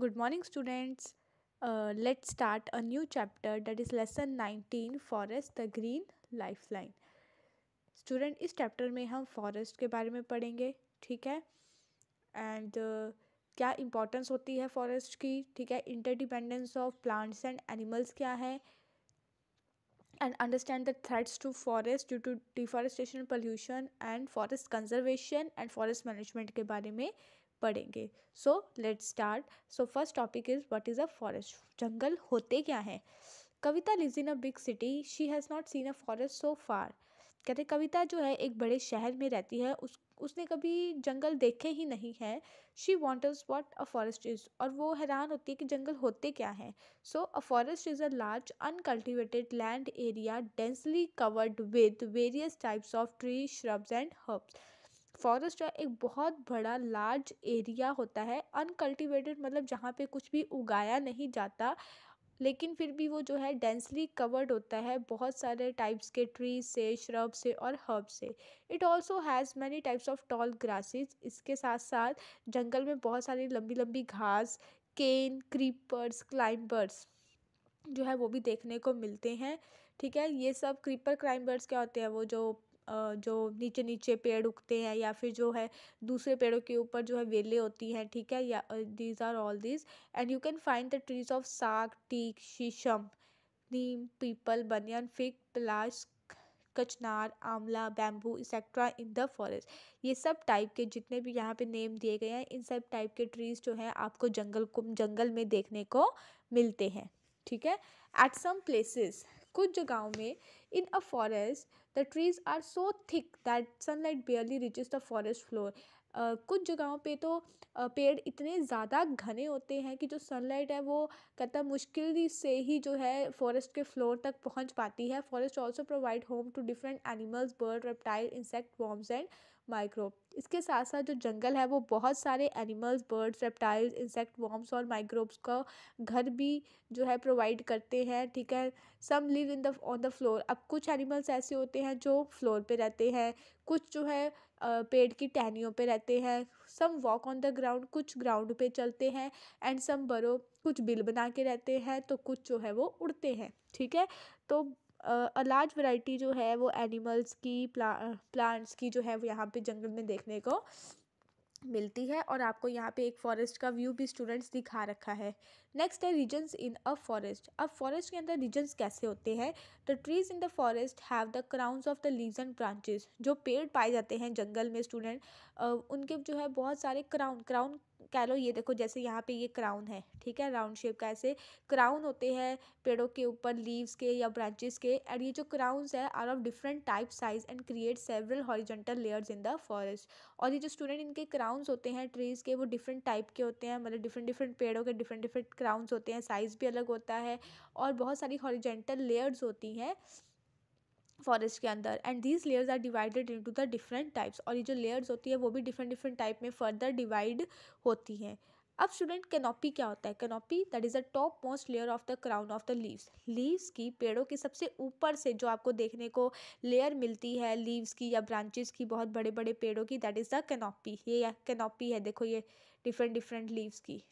Good morning students let start a new chapter that is lesson nineteen forest the green lifeline student इस chapter में हम forest के बारे में पढ़ेंगे ठीक है एंड uh, क्या इम्पोर्टेंस होती है फॉरेस्ट की ठीक है interdependence of plants and animals क्या है and understand the threats to forest due to deforestation pollution and forest conservation and forest management के बारे में पढ़ेंगे so let start so first topic is what is a forest जंगल होते क्या हैं Kavita lives in a big city she has not seen a forest so far कहते कविता जो है एक बड़े शहर में रहती है उस उसने कभी जंगल देखे ही नहीं है she wonders what a forest is और वो हैरान होती है कि जंगल होते क्या हैं so a forest is a large uncultivated land area densely covered with various types of tree shrubs and herbs forest है एक बहुत बड़ा लार्ज एरिया होता है अनकल्टिवेटेड मतलब जहाँ पे कुछ भी उगाया नहीं जाता लेकिन फिर भी वो जो है डेंसली कवर्ड होता है बहुत सारे टाइप्स के ट्रीज से श्रब से और हर्ब से it also has many types of tall grasses इसके साथ साथ जंगल में बहुत सारी लंबी लंबी घास केन क्रीपर्स क्लाइंबर्स जो है वो भी देखने को मिलते हैं ठीक है ये सब क्रीपर क्लाइंबर्स क्या होते हैं वो जो जो नीचे नीचे पेड़ उगते हैं या फिर जो है दूसरे पेड़ों के ऊपर जो है वेलें होती हैं ठीक है या these are all these and you can find the trees of sal teak sheesham neem peepal banyan fig palash kachnar amla bamboo etcetera in the forest ये सब टाइप के जितने भी यहाँ पे नेम दिए गए हैं इन सब टाइप के ट्रीज़ जो हैं आपको जंगल को जंगल में देखने को मिलते हैं ठीक है एट सम प्लेसेस कुछ जगहों में in a forest the trees are so thick that sunlight barely reaches the forest floor कुछ जगहों पे तो पेड़ इतने ज़्यादा घने होते हैं कि जो सनलाइट है वो कतः मुश्किल से ही जो है फॉरेस्ट के फ्लोर तक पहुंच पाती है forest also provide home to different animals bird reptile insect worms and microbe इसके साथ साथ जो जंगल है वो बहुत सारे animals birds reptiles insect worms और माइक्रोब्स का घर भी जो है प्रोवाइड करते हैं ठीक है some live in the on the floor अब कुछ एनिमल्स ऐसे होते हैं जो फ्लोर पे रहते हैं कुछ जो है पेड़ की टहनियों पे रहते हैं some walk on the ground कुछ ग्राउंड पे चलते हैं एंड सम बरो कुछ बिल बना के रहते हैं तो कुछ जो है वो उड़ते हैं ठीक है तो अ लार्ज वैरायटी जो है वो एनिमल्स की प्ला प्लांट्स की जो है वो यहाँ पे जंगल में देखने को मिलती है और आपको यहाँ पे एक फॉरेस्ट का व्यू भी स्टूडेंट्स दिखा रखा है नेक्स्ट है रीजन्स इन अ फॉरेस्ट अब फॉरेस्ट के अंदर रीजन्स कैसे होते हैं the trees in the forest have the crowns of the leaves and branches जो पेड़ पाए जाते हैं जंगल में स्टूडेंट उनके जो है बहुत सारे क्राउन क्राउन कह लो ये देखो जैसे यहाँ पे ये क्राउन है ठीक है राउंड शेप का ऐसे क्राउन होते हैं पेड़ों के ऊपर लीव्स के या ब्रांचेस के एंड ये जो क्राउन्स है are of different type size and create several horizontal layers in the forest और ये जो स्टूडेंट इनके क्राउन्स होते हैं ट्रीज़ के वो डिफरेंट टाइप के होते हैं मतलब डिफरेंट डिफरेंट पेड़ों के डिफरेंट डिफरेंट क्राउन्स होते हैं साइज़ भी अलग होता है और बहुत सारी हॉरिजेंटल लेयर्स होती हैं फॉरेस्ट के अंदर and these layers are divided into the different types और ये जो लेयर्स होती है वो भी डिफरेंट डिफरेंट टाइप में फर्दर डिवाइड होती हैं अब स्टूडेंट कैनोपी क्या होता है canopy that is the topmost layer of the crown of the leaves leaves की पेड़ों के सबसे ऊपर से जो आपको देखने को लेयर मिलती है लीव्स की या ब्रांचेस की बहुत बड़े बड़े पेड़ों की दैट इज़ द कैनोपी ये कैनोपी है देखो ये डिफरेंट डिफरेंट लीव्स की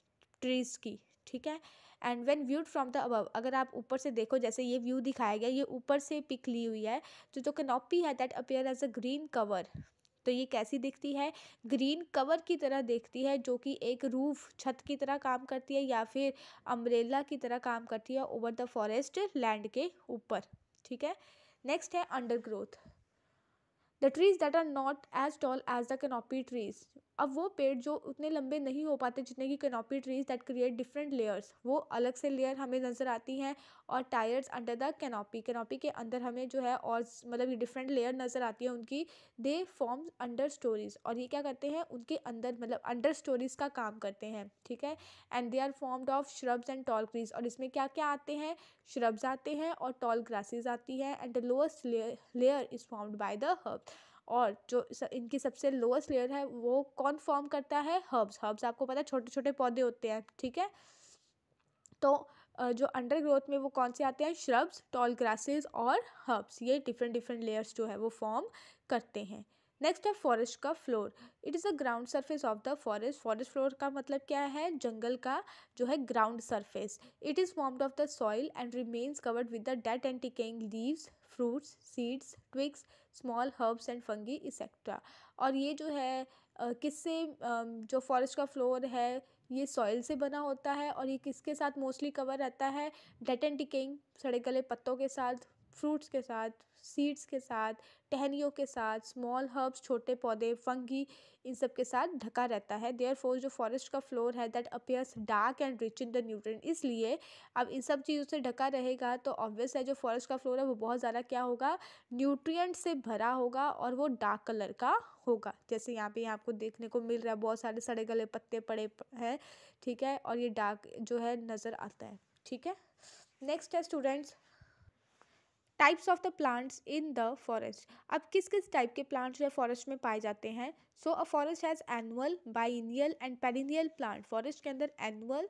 ट्रीज़ की ठीक है and when viewed from the above अगर आप ऊपर से देखो जैसे ये व्यू दिखाया गया ये ऊपर से पिक ली हुई है तो जो जो कनोपी है that appear as a green cover तो ये कैसी दिखती है ग्रीन कवर की तरह दिखती है जो कि एक रूफ छत की तरह काम करती है या फिर अम्ब्रेला की तरह काम करती है ओवर द फॉरेस्ट लैंड के ऊपर ठीक है नेक्स्ट है undergrowth the trees that are not as tall as the canopy trees अब वो पेड़ जो उतने लंबे नहीं हो पाते जितने की canopy trees that create different layers वो अलग से लेयर हमें नज़र आती हैं और tiers under the canopy canopy के अंदर हमें जो है और मतलब ये डिफरेंट लेयर नज़र आती है उनकी दे फॉर्म्स अंडर स्टोरीज और ये क्या करते हैं उनके अंदर मतलब अंडर स्टोरीज का काम करते हैं ठीक है and they are formed of shrubs and tall trees और इसमें क्या क्या आते हैं श्रब्स आते हैं और टॉल ग्रासेज आती है and the lowest layer is formed by the herb और जो इनकी सबसे लोएस्ट लेयर है वो कौन फॉर्म करता है हर्ब्स हर्ब्स आपको पता है छोटे छोटे पौधे होते हैं ठीक है तो जो अंडर ग्रोथ में वो कौन से आते हैं श्रब्स टॉल ग्रासेस और हर्ब्स ये डिफरेंट डिफरेंट लेयर्स जो है वो फॉर्म करते हैं नेक्स्ट है फॉरेस्ट का floor it is the ground surface of the forest forest floor का मतलब क्या है जंगल का जो है ground surface it is formed of the soil and remains covered with the dead and decaying leaves fruits seeds twigs small herbs and fungi etcetera और ये जो है किससे जो फॉरेस्ट का फ्लोर है ये सॉइल से बना होता है और ये किसके साथ मोस्टली कवर रहता है डेट एंड टिकिंग सड़े गले पत्तों के साथ फ्रूट्स के साथ सीड्स के साथ टहनियों के साथ स्मॉल हर्ब्स छोटे पौधे फंगी इन सब के साथ ढका रहता है फोर्स जो फॉरेस्ट का फ्लोर है that appears dark and rich in the nutrient इसलिए अब इन सब चीज़ों से ढका रहेगा तो ऑब्वियस है जो फॉरेस्ट का फ्लोर है वो बहुत ज़्यादा क्या होगा न्यूट्रियट से भरा होगा और वो डार्क कलर का होगा जैसे यहाँ पे आपको देखने को मिल रहा है बहुत सारे सड़े गले पत्ते पड़े हैं ठीक है और ये डार्क जो है नज़र आता है ठीक है नेक्स्ट है students types of the plants in the forest अब किस किस टाइप के प्लांट्स जो है फॉरेस्ट में पाए जाते हैं so a forest has annual biennial and perennial plant forest के अंदर annual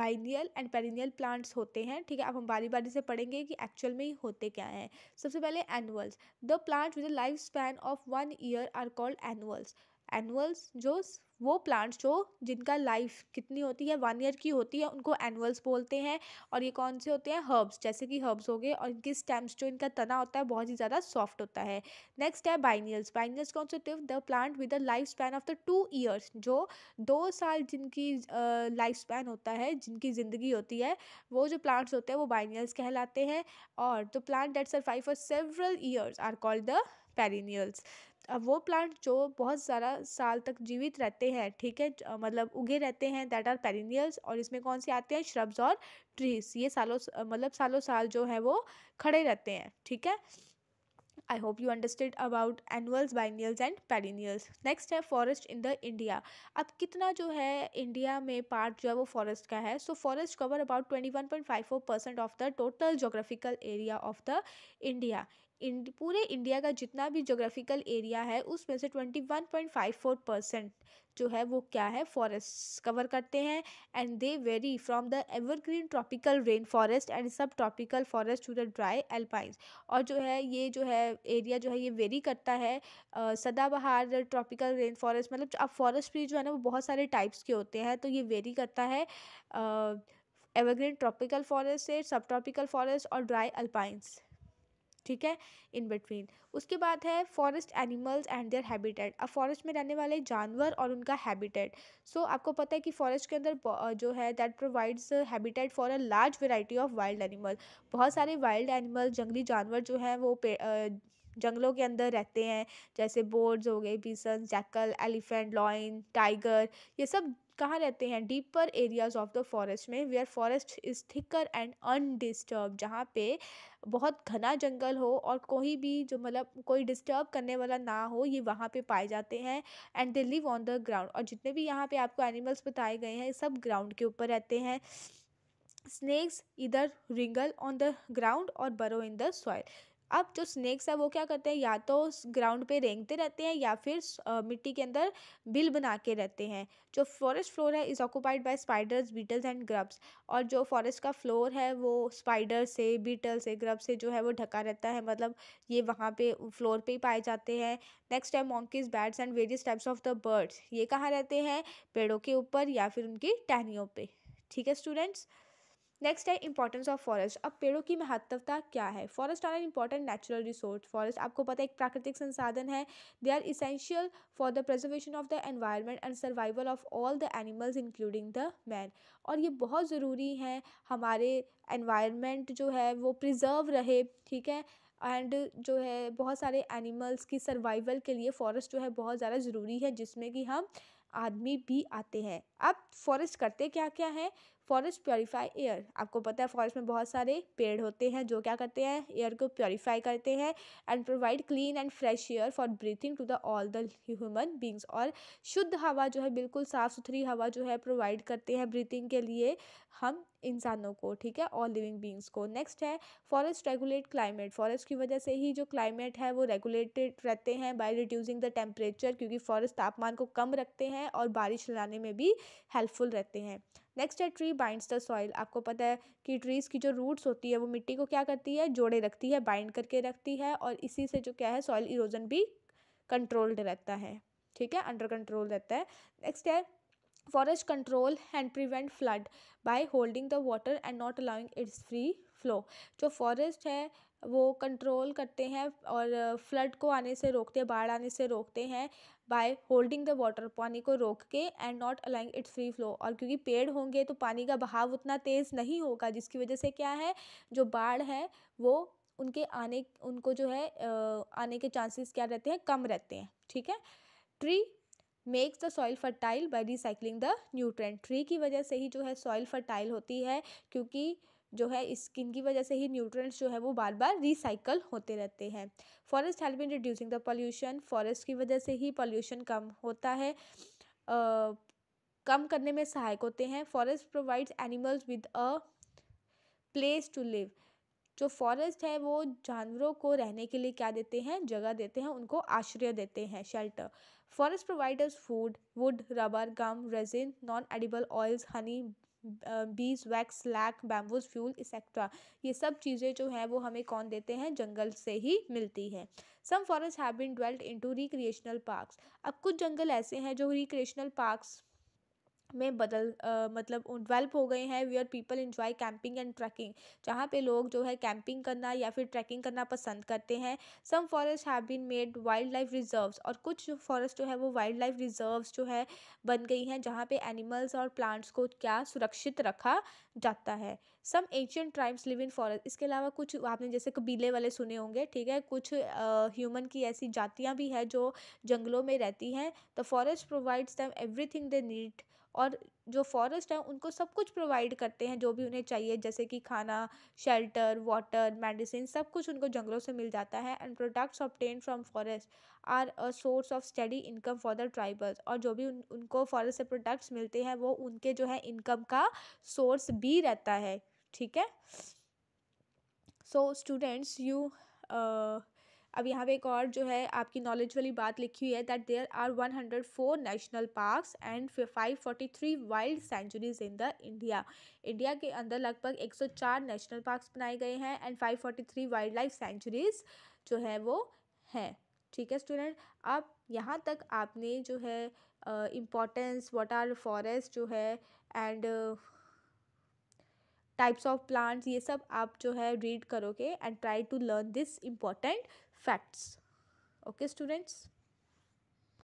biennial and perennial plants होते हैं ठीक है अब हम बारी बारी से पढ़ेंगे कि एक्चुअल में ही होते क्या हैं सबसे पहले annuals the plants with life span of one year are called annuals annuals जो वो प्लांट्स जो जिनका लाइफ कितनी होती है वन ईयर की होती है उनको एनुअल्स बोलते हैं और ये कौन से होते हैं हर्ब्स जैसे कि हर्ब्स हो गए और इनके स्टेम्स जो इनका तना होता है बहुत ही ज़्यादा सॉफ्ट होता है नेक्स्ट है बाइनियल्स बाइनियल्स कौन से होते हैं the plant with the life span of the two years जो दो साल जिनकी लाइफ स्पैन होता है जिनकी ज़िंदगी होती है वो जो प्लांट्स होते हैं वो बाइनियल्स कहलाते हैं और the plant that survive for several years are called the perennials अब वो प्लांट जो बहुत सारा साल तक जीवित रहते हैं ठीक है मतलब उगे रहते हैं दैट आर पेरिनियल्स और इसमें कौन से आते हैं श्रब्स और ट्रीज ये सालों मतलब सालों साल जो है वो खड़े रहते हैं ठीक है I hope you understand about annuals biennials and perennials next है फॉरेस्ट इन द इंडिया अब कितना जो है इंडिया में पार्ट जो है वो फॉरेस्ट का है so forest cover about twenty one point five four percent of the total geographical area of the India इंड, पूरे इंडिया का जितना भी जोग्राफिकल एरिया है उसमें से twenty one point five four percent जो है वो क्या है फॉरेस्ट कवर करते हैं and they vary from the evergreen tropical rain forest and subtropical forest to the dry alpines और जो है ये जो है एरिया जो है ये वेरी करता है सदाबहार ट्रॉपिकल रेन फॉरेस्ट मतलब अब फॉरेस्ट भी जो है ना वो बहुत सारे टाइप्स के होते हैं तो ये वेरी करता है एवरग्रीन ट्रॉपिकल फॉरेस्ट से सब ट्रॉपिकल फॉरेस्ट और ड्राई अल्पाइंस ठीक है इन बिटवीन उसके बाद है forest animals and their habitat अब फॉरेस्ट में रहने वाले जानवर और उनका हैबिटेट सो so, आपको पता है कि फॉरेस्ट के अंदर जो है that provides habitat for a large variety of wild animal बहुत सारे वाइल्ड एनिमल जंगली जानवर जो हैं वो जंगलों के अंदर रहते हैं जैसे बोर्ड्स हो गए bison jackal elephant lion tiger ये सब कहाँ रहते हैं deeper areas of the forest में where forest is thicker and undisturb जहाँ पे बहुत घना जंगल हो और कोई भी जो मतलब कोई डिस्टर्ब करने वाला ना हो ये वहाँ पे पाए जाते हैं and they live on the ground और जितने भी यहाँ पे आपको एनिमल्स बताए गए हैं सब ग्राउंड के ऊपर रहते हैं स्नैक्स इधर रिंगल ऑन द ग्राउंड और बरो इन द सॉयल अब जो स्नैक्स है वो क्या करते हैं या तो ग्राउंड पे रेंगते रहते हैं या फिर मिट्टी के अंदर बिल बना के रहते हैं जो फॉरेस्ट फ्लोर है is occupied by spiders beetles and grubs और जो फॉरेस्ट का फ्लोर है वो स्पाइडर से बीटल से ग्रब से जो है वो ढका रहता है मतलब ये वहाँ पे फ्लोर पे ही पाए जाते हैं नेक्स्ट है monkeys bats and various types of the birds ये कहाँ रहते हैं पेड़ों के ऊपर या फिर उनकी टहनियों पर ठीक है स्टूडेंट्स नेक्स्ट है इंपॉर्टेंस ऑफ फॉरेस्ट अब पेड़ों की महत्वता क्या है forest are an important natural resource forest आपको पता है एक प्राकृतिक संसाधन है they are essential for the preservation of the environment and survival of all the animals including the man और ये बहुत ज़रूरी हैं हमारे एनवायरमेंट जो है वो प्रिजर्व रहे ठीक है एंड जो है बहुत सारे एनिमल्स की सर्वाइवल के लिए फॉरेस्ट जो है बहुत ज़्यादा ज़रूरी है जिसमें कि हम आदमी भी आते हैं अब फॉरेस्ट करते क्या क्या है फॉरेस्ट प्योरीफाई एयर आपको पता है फॉरेस्ट में बहुत सारे पेड़ होते हैं जो क्या करते हैं एयर को प्योरीफाई करते हैं and provide clean and fresh air for breathing to the all the human beings और शुद्ध हवा जो है बिल्कुल साफ़ सुथरी हवा जो है प्रोवाइड करते हैं ब्रीथिंग के लिए हम इंसानों को ठीक है ऑल लिविंग बींग्स को नेक्स्ट है फॉरेस्ट रेगुलेट क्लाइमेट फॉरेस्ट की वजह से ही जो क्लाइमेट है वो रेगुलेटेड रहते हैं बाय रिड्यूसिंग द टेम्परेचर क्योंकि फॉरेस्ट तापमान को कम रखते हैं और बारिश लाने में भी हेल्पफुल रहते हैं नेक्स्ट है ट्री बाइंड्स द सॉइल आपको पता है कि ट्रीज़ की जो रूट्स होती है वो मिट्टी को क्या करती है जोड़े रखती है बाइंड करके रखती है और इसी से जो क्या है सॉइल इरोजन भी कंट्रोल्ड रहता है ठीक है अंडर कंट्रोल रहता है नेक्स्ट है forest control and prevent flood by holding the water and not allowing its free flow जो फॉरेस्ट है वो कंट्रोल करते हैं और फ्लड को आने से रोकते हैं बाढ़ आने से रोकते हैं बाय होल्डिंग द वाटर पानी को रोक के and not allowing its free flow और क्योंकि पेड़ होंगे तो पानी का बहाव उतना तेज़ नहीं होगा जिसकी वजह से क्या है जो बाढ़ है वो उनके आने उनको जो है आने के चांसेस क्या रहते हैं कम रहते हैं ठीक है tree makes the soil fertile by recycling the nutrient tree की वजह से ही जो है सॉइल फर्टाइल होती है क्योंकि जो है स्किन की वजह से ही न्यूट्रिएंट्स जो है वो बार बार रिसाइकल होते रहते हैं forest help in reducing the pollution forest की वजह से ही पॉल्यूशन कम होता है आ, कम करने में सहायक होते हैं forest provides animals with a place to live जो फॉरेस्ट है वो जानवरों को रहने के लिए क्या देते हैं जगह देते हैं उनको आश्रय देते हैं shelter forest providers food wood rubber gum resin non edible oils honey bees wax lac bamboos fuel etcetera ये सब चीज़ें जो हैं वो हमें कौन देते हैं जंगल से ही मिलती हैं some forest have been dealt into recreational parks अब कुछ जंगल ऐसे हैं जो रिक्रिएशनल पार्क्स में बदल आ, मतलब डेवलप हो गए हैं are people enjoy camping and trekking जहाँ पे लोग जो है कैंपिंग करना या फिर ट्रैकिंग करना पसंद करते हैं some forest have been made wild life reserves और कुछ फॉरेस्ट जो है वो वाइल्ड लाइफ रिजर्व्स जो है बन गई हैं जहाँ पे एनिमल्स और प्लांट्स को क्या सुरक्षित रखा जाता है some Asian tribes live in forest इसके अलावा कुछ आपने जैसे कबीले वाले सुने होंगे ठीक है कुछ ह्यूमन की ऐसी जातियाँ भी है जो जंगलों में रहती हैं the forest provides them everything they need और जो फॉरेस्ट हैं उनको सब कुछ प्रोवाइड करते हैं जो भी उन्हें चाहिए जैसे कि खाना शेल्टर वाटर मेडिसिन सब कुछ उनको जंगलों से मिल जाता है and products obtain from forest are a source of steady income for the tribals और जो भी उन, उनको फॉरेस्ट से प्रोडक्ट्स मिलते हैं वो उनके जो है इनकम का सोर्स भी रहता है ठीक है सो स्टूडेंट्स यू अब यहाँ पे एक और जो है आपकी नॉलेज वाली बात लिखी हुई है that there are one hundred four national parks and five forty three wild sanctuaries in the India India के अंदर लगभग एक सौ चार नेशनल पार्क्स बनाए गए हैं and five forty three wild life sanctuaries जो है वो हैं ठीक है स्टूडेंट अब यहाँ तक आपने जो है इम्पोर्टेंस वॉट आर फॉरेस्ट जो है एंड टाइप्स ऑफ प्लांट्स ये सब आप जो है रीड करोगे and try to learn this important facts. Okay students.